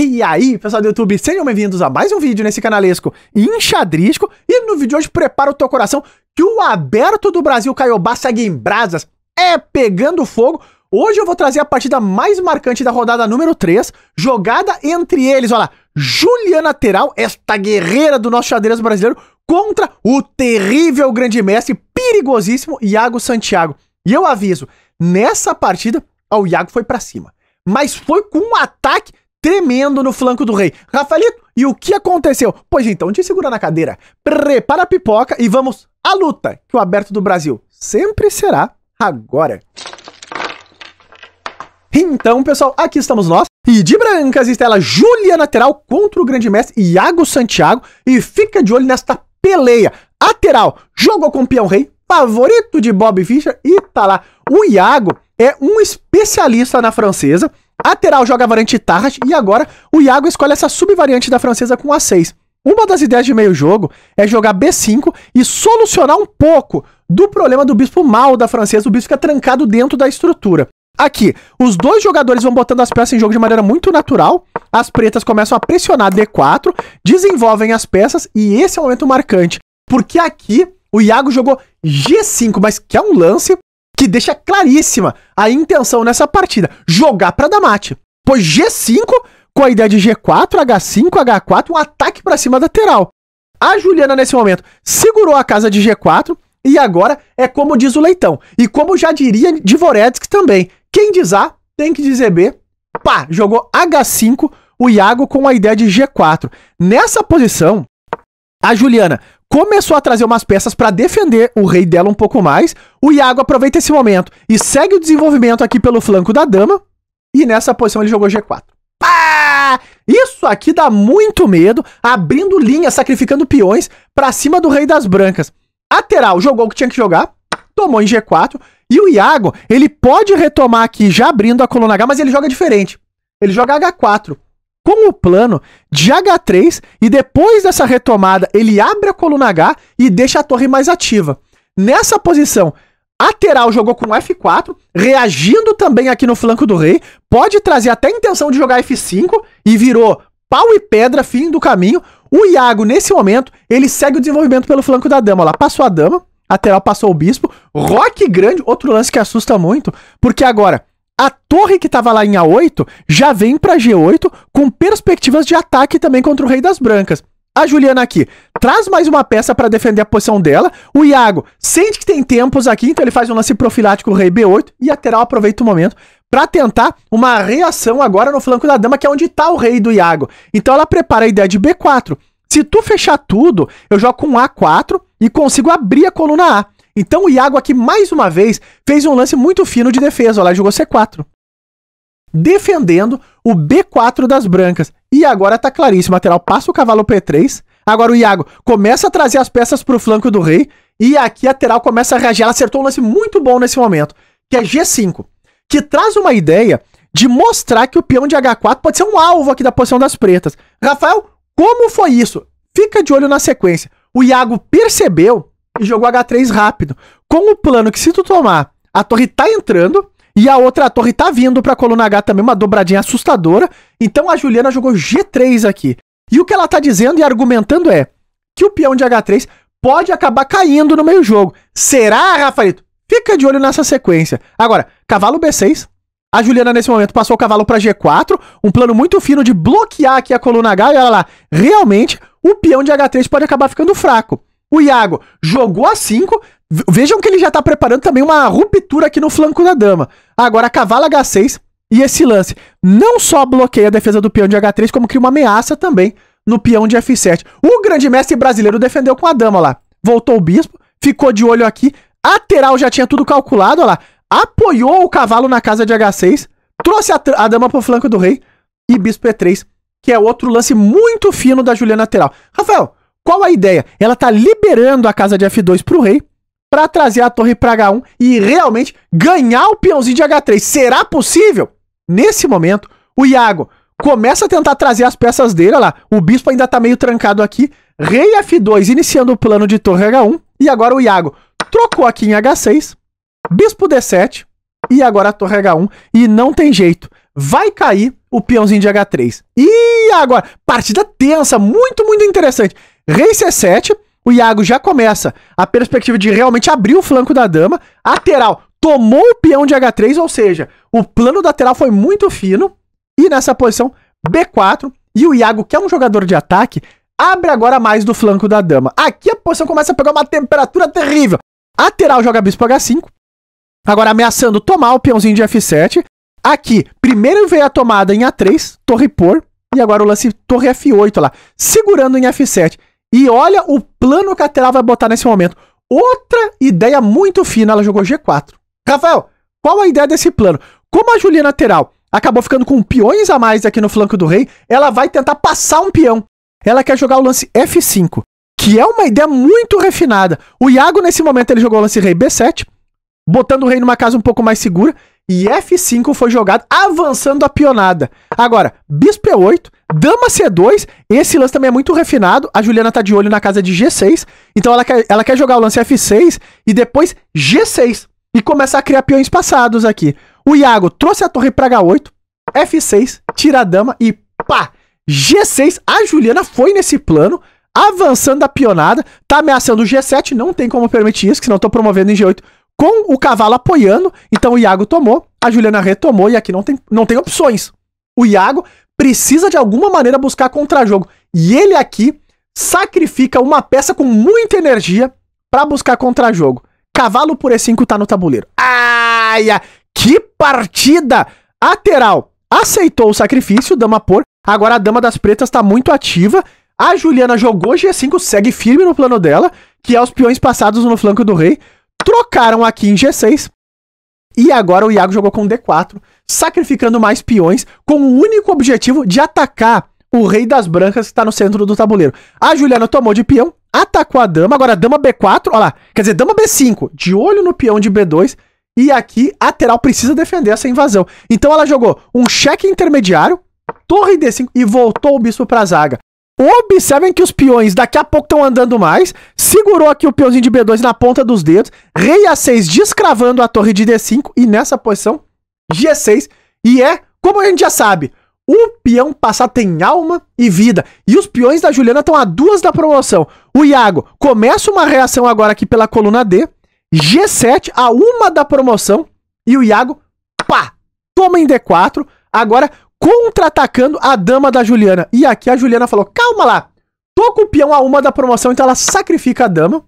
E aí, pessoal do YouTube, sejam bem-vindos a mais um vídeo nesse canalesco enxadrisco. E no vídeo de hoje, prepara o teu coração que o aberto do Brasil Caiobá segue em brasas, é pegando fogo. Hoje eu vou trazer a partida mais marcante da rodada número 3, jogada entre eles, olha lá, Juliana Teral, esta guerreira do nosso xadrez brasileiro, contra o terrível grande mestre, perigosíssimo Iago Santiago. E eu aviso, nessa partida, ó, o Iago foi para cima. Mas foi com um ataque tremendo no flanco do rei. Rafaelito, e o que aconteceu? Pois então, te segura na cadeira, prepara a pipoca e vamos à luta, que o aberto do Brasil sempre será agora. Então, pessoal, aqui estamos nós. E de brancas estela Júlia lateral contra o grande mestre Iago Santiago. E fica de olho nesta peleia. lateral. jogou com o peão rei, favorito de Bob Fischer, e tá lá. O Iago é um especialista na francesa. A Teral joga a variante Tarras e agora o Iago escolhe essa subvariante da francesa com A6. Uma das ideias de meio jogo é jogar B5 e solucionar um pouco do problema do bispo mal da francesa, o bispo fica trancado dentro da estrutura. Aqui, os dois jogadores vão botando as peças em jogo de maneira muito natural, as pretas começam a pressionar D4, desenvolvem as peças e esse é o momento marcante, porque aqui o Iago jogou G5, mas que é um lance que deixa claríssima a intenção nessa partida: jogar para damate Pois G5 com a ideia de G4, H5, H4, um ataque para cima lateral. A Juliana, nesse momento, segurou a casa de G4 e agora é como diz o Leitão. E como já diria Dvoretsky também: quem diz A tem que dizer B. Pá, jogou H5 o Iago com a ideia de G4. Nessa posição, a Juliana começou a trazer umas peças para defender o rei dela um pouco mais. O Iago aproveita esse momento e segue o desenvolvimento aqui pelo flanco da dama. E nessa posição ele jogou G4. Pá! Isso aqui dá muito medo, abrindo linha, sacrificando peões para cima do rei das brancas. Lateral jogou o que tinha que jogar, tomou em G4. E o Iago, ele pode retomar aqui já abrindo a coluna H, mas ele joga diferente. Ele joga H4 com o plano de H3 e depois dessa retomada ele abre a coluna H e deixa a torre mais ativa. Nessa posição, Ateral jogou com F4, reagindo também aqui no flanco do rei, pode trazer até a intenção de jogar F5 e virou pau e pedra, fim do caminho. O Iago, nesse momento, ele segue o desenvolvimento pelo flanco da dama. Lá passou a dama, lateral passou o bispo, rock grande, outro lance que assusta muito, porque agora a torre que estava lá em A8 já vem para G8 com perspectivas de ataque também contra o Rei das Brancas. A Juliana aqui traz mais uma peça para defender a posição dela. O Iago sente que tem tempos aqui, então ele faz um lance profilático Rei B8 e a Teral aproveita o momento para tentar uma reação agora no flanco da dama, que é onde está o rei do Iago. Então ela prepara a ideia de B4. Se tu fechar tudo, eu jogo com um A4 e consigo abrir a coluna A. Então o Iago aqui, mais uma vez, fez um lance muito fino de defesa. Olha lá, jogou C4. Defendendo o B4 das brancas. E agora tá claríssimo. Lateral passa o cavalo P3. Agora o Iago começa a trazer as peças pro flanco do rei. E aqui a lateral começa a reagir. Ela acertou um lance muito bom nesse momento, que é G5. Que traz uma ideia de mostrar que o peão de H4 pode ser um alvo aqui da posição das pretas. Rafael, como foi isso? Fica de olho na sequência. O Iago percebeu e jogou H3 rápido. Com o plano que se tu tomar, a torre tá entrando e a outra a torre tá vindo pra coluna H também, uma dobradinha assustadora. Então a Juliana jogou G3 aqui. E o que ela tá dizendo e argumentando é que o peão de H3 pode acabar caindo no meio jogo. Será, Rafaelito? Fica de olho nessa sequência. Agora, cavalo B6. A Juliana, nesse momento, passou o cavalo para G4. Um plano muito fino de bloquear aqui a coluna H. E olha lá, realmente, o peão de H3 pode acabar ficando fraco. O Iago jogou a 5. Vejam que ele já tá preparando também uma ruptura aqui no flanco da dama. Agora a cavala H6 e esse lance não só bloqueia a defesa do peão de H3, como cria uma ameaça também no peão de F7. O grande mestre brasileiro defendeu com a dama lá. Voltou o bispo, ficou de olho aqui. Lateral já tinha tudo calculado, lá. Apoiou o cavalo na casa de H6, trouxe a, a dama pro flanco do rei e bispo E3, que é outro lance muito fino da Juliana Lateral. Rafael, qual a ideia? Ela tá liberando a casa de F2 pro rei para trazer a torre para H1 e realmente ganhar o peãozinho de H3. Será possível? Nesse momento, o Iago começa a tentar trazer as peças dele, olha lá, o bispo ainda tá meio trancado aqui, rei F2 iniciando o plano de torre H1 e agora o Iago trocou aqui em H6, bispo D7 e agora a torre H1 e não tem jeito. Vai cair o peãozinho de H3. E agora, partida tensa, muito, muito interessante. Rei C7, é o Iago já começa a perspectiva de realmente abrir o flanco da dama. Lateral tomou o peão de H3, ou seja, o plano lateral foi muito fino. E nessa posição, B4. E o Iago, que é um jogador de ataque, abre agora mais do flanco da dama. Aqui a posição começa a pegar uma temperatura terrível. Lateral joga bispo H5. Agora ameaçando tomar o peãozinho de F7. Aqui, primeiro veio a tomada em A3, torre por. E agora o lance torre F8 lá, segurando em F7. E olha o plano que a Terá vai botar nesse momento. Outra ideia muito fina, ela jogou G4. Rafael, qual a ideia desse plano? Como a Juliana lateral acabou ficando com peões a mais aqui no flanco do rei, ela vai tentar passar um peão. Ela quer jogar o lance F5, que é uma ideia muito refinada. O Iago, nesse momento, ele jogou o lance rei B7, botando o rei numa casa um pouco mais segura, e F5 foi jogado avançando a pionada. Agora, bispo E8, Dama C2, esse lance também é muito refinado. A Juliana tá de olho na casa de G6. Então ela quer, ela quer jogar o lance F6 e depois G6. E começar a criar peões passados aqui. O Iago trouxe a torre pra H8. F6, tira a dama e pá! G6. A Juliana foi nesse plano, avançando a pionada. Tá ameaçando o G7. Não tem como permitir isso, que não tô promovendo em G8 com o cavalo apoiando. Então o Iago tomou, a Juliana retomou e aqui não tem, não tem opções. O Iago precisa de alguma maneira buscar contra-jogo. E ele aqui sacrifica uma peça com muita energia para buscar contra-jogo. Cavalo por E5 tá no tabuleiro. Ai, que partida! lateral aceitou o sacrifício, dama por. Agora a dama das pretas tá muito ativa. A Juliana jogou G5, segue firme no plano dela, que é os peões passados no flanco do rei. Trocaram aqui em G6. E agora o Iago jogou com D4 sacrificando mais peões com o único objetivo de atacar o rei das brancas que está no centro do tabuleiro. A Juliana tomou de peão, atacou a dama, agora a dama B4, olha lá, quer dizer, dama B5, de olho no peão de B2, e aqui a Teral precisa defender essa invasão. Então ela jogou um cheque intermediário, torre D5 e voltou o bispo para a zaga. Observem que os peões daqui a pouco estão andando mais. Segurou aqui o peãozinho de B2 na ponta dos dedos. Rei A6 descravando a torre de D5. E nessa posição, g 6, e é, como a gente já sabe, um peão passar tem alma e vida. E os peões da Juliana estão a duas da promoção. O Iago começa uma reação agora aqui pela coluna D. G7 a uma da promoção. E o Iago, pá, toma em D4. Agora contra-atacando a dama da Juliana. E aqui a Juliana falou: calma lá, tô com o peão a uma da promoção, então ela sacrifica a dama,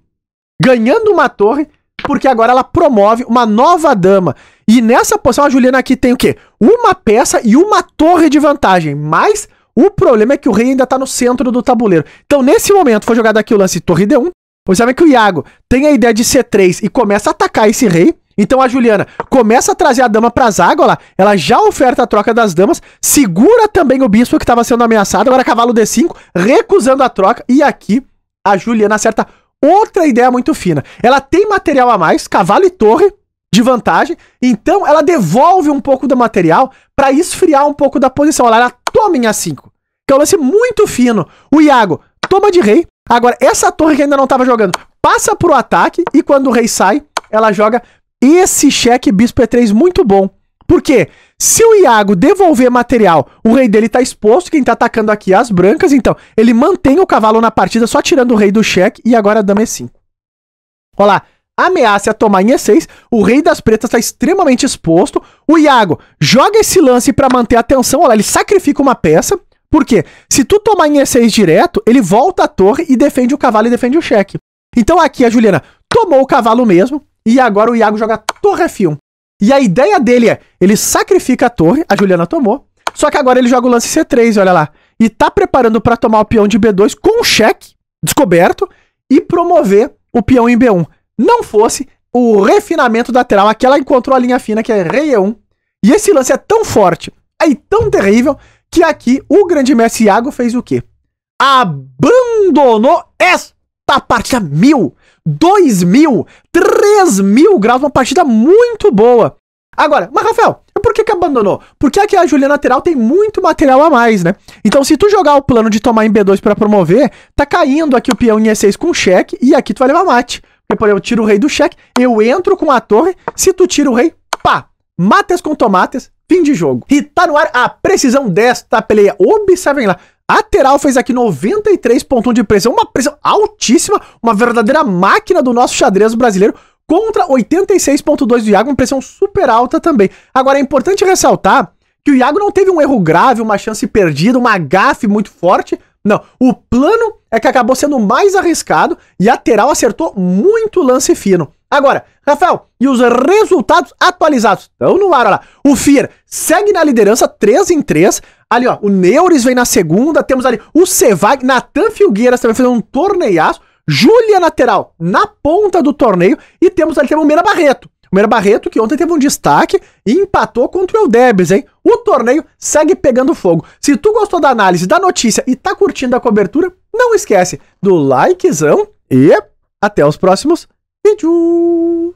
ganhando uma torre porque agora ela promove uma nova dama. E nessa posição a Juliana aqui tem o quê? Uma peça e uma torre de vantagem, mas o problema é que o rei ainda tá no centro do tabuleiro. Então nesse momento foi jogado aqui o lance torre D1, você sabe que o Iago tem a ideia de C3 e começa a atacar esse rei, então a Juliana começa a trazer a dama para zaga, lá. Ela já oferta a troca das damas, segura também o bispo que estava sendo ameaçado, agora cavalo D5, recusando a troca. E aqui a Juliana acerta Outra ideia muito fina. Ela tem material a mais, cavalo e torre de vantagem. Então ela devolve um pouco do material para esfriar um pouco da posição. Ela, ela toma em A5. Que é um lance muito fino. O Iago toma de rei. Agora, essa torre que ainda não estava jogando, passa pro ataque e quando o rei sai, ela joga esse cheque bispo E3 muito bom porque se o Iago devolver material, o rei dele tá exposto, quem tá atacando aqui é as brancas, então ele mantém o cavalo na partida só tirando o rei do cheque e agora a dama E5. É olha lá, ameaça a é tomar em E6, o rei das pretas está extremamente exposto, o Iago joga esse lance para manter a tensão, olha lá, ele sacrifica uma peça, porque se tu tomar em E6 direto, ele volta a torre e defende o cavalo e defende o cheque. Então aqui a Juliana tomou o cavalo mesmo, e agora o Iago joga torre F1. E a ideia dele é: ele sacrifica a torre, a Juliana tomou. Só que agora ele joga o lance C3, olha lá. E tá preparando para tomar o peão de B2 com o cheque descoberto e promover o peão em B1. Não fosse o refinamento da trama que ela encontrou a linha fina, que é rei E1. E esse lance é tão forte, aí é tão terrível, que aqui o grande mestre Iago fez o quê? Abandonou esta partida mil 2 mil, 3 mil graus, uma partida muito boa. Agora, mas Rafael, por que, que abandonou? Porque aqui a Juliana Lateral tem muito material a mais, né? Então, se tu jogar o plano de tomar em B2 para promover, tá caindo aqui o peão em E6 com cheque, e aqui tu vai levar mate. exemplo, eu tiro o rei do cheque, eu entro com a torre, se tu tira o rei, pá! Mates com tomates, fim de jogo. E tá no ar a precisão desta peleia. Observem lá. A Teral fez aqui 93.1 de pressão, uma pressão altíssima, uma verdadeira máquina do nosso xadrez brasileiro contra 86.2 do Iago, uma pressão super alta também. Agora é importante ressaltar que o Iago não teve um erro grave, uma chance perdida, uma gafe muito forte. Não, o plano é que acabou sendo mais arriscado e a Teral acertou muito lance fino. Agora, Rafael, e os resultados atualizados? Estão no ar, olha lá. O Fier segue na liderança 3 em 3. Ali, ó, o Neuris vem na segunda. Temos ali o Cevag, Natan Filgueiras também fazendo um torneiaço. Júlia Lateral na ponta do torneio. E temos ali temos o Meira Barreto. O Meira Barreto, que ontem teve um destaque e empatou contra o Eldebes, hein? O torneio segue pegando fogo. Se tu gostou da análise, da notícia e tá curtindo a cobertura, não esquece do likezão e até os próximos 嘿，猪。